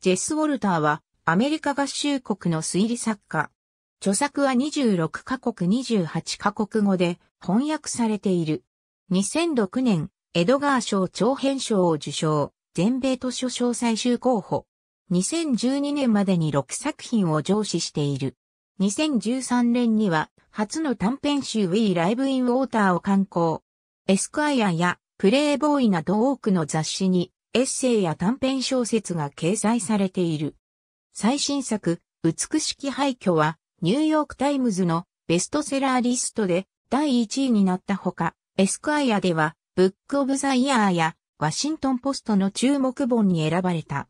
ジェス・ウォルターはアメリカ合衆国の推理作家。著作は26カ国28カ国語で翻訳されている。2006年、エドガー賞長編賞を受賞、全米図書賞最終候補。2012年までに6作品を上司している。2013年には、初の短編集 We Live in Water を刊行。エスクアイアやプレイボーイなど多くの雑誌にエッセイや短編小説が掲載されている。最新作、美しき廃墟は、ニューヨークタイムズのベストセラーリストで第1位になったほか、エスクアイアでは、ブックオブザイヤーや、ワシントンポストの注目本に選ばれた。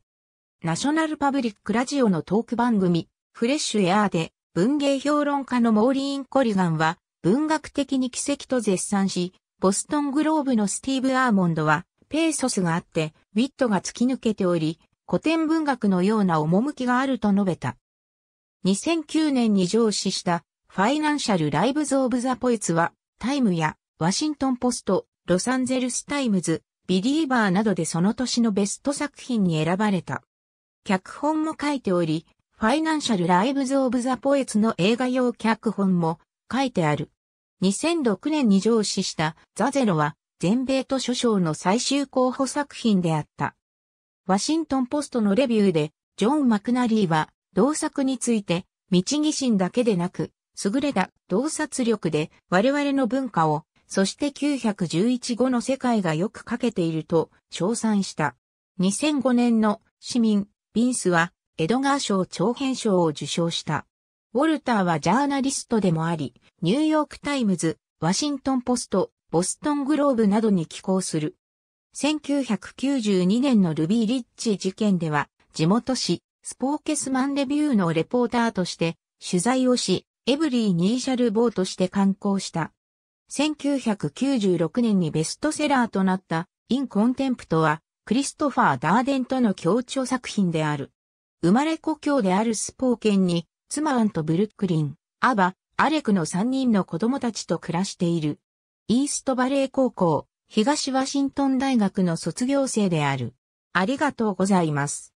ナショナルパブリックラジオのトーク番組、フレッシュエアーで、文芸評論家のモーリーン・コリガンは、文学的に奇跡と絶賛し、ボストングローブのスティーブ・アーモンドは、ペーソスがあって、ウィットが突き抜けており、古典文学のような趣があると述べた。2009年に上司したファイナンシャル・ライブズ・オブ・ザ・ポイツは、タイムやワシントン・ポスト、ロサンゼルス・タイムズ、ビリーバーなどでその年のベスト作品に選ばれた。脚本も書いており、ファイナンシャル・ライブズ・オブ・ザ・ポエツの映画用脚本も書いてある。2006年に上司したザ・ゼロは全米図書賞の最終候補作品であった。ワシントンポストのレビューで、ジョン・マクナリーは、同作について、道義心だけでなく、優れた洞察力で我々の文化を、そして911語の世界がよく書けていると称賛した。2005年の市民、ビンスは、エドガー賞長編賞を受賞した。ウォルターはジャーナリストでもあり、ニューヨークタイムズ、ワシントンポスト、ボストングローブなどに寄港する。1992年のルビー・リッチ事件では、地元紙、スポーケスマンレビューのレポーターとして取材をし、エブリー・ニーシャル・ボーとして刊行した。1996年にベストセラーとなった、イン・コンテンプトは、クリストファー・ダーデンとの協調作品である。生まれ故郷であるスポーケンに、妻アンとブルックリン、アバ、アレクの3人の子供たちと暮らしている。イーストバレー高校、東ワシントン大学の卒業生である。ありがとうございます。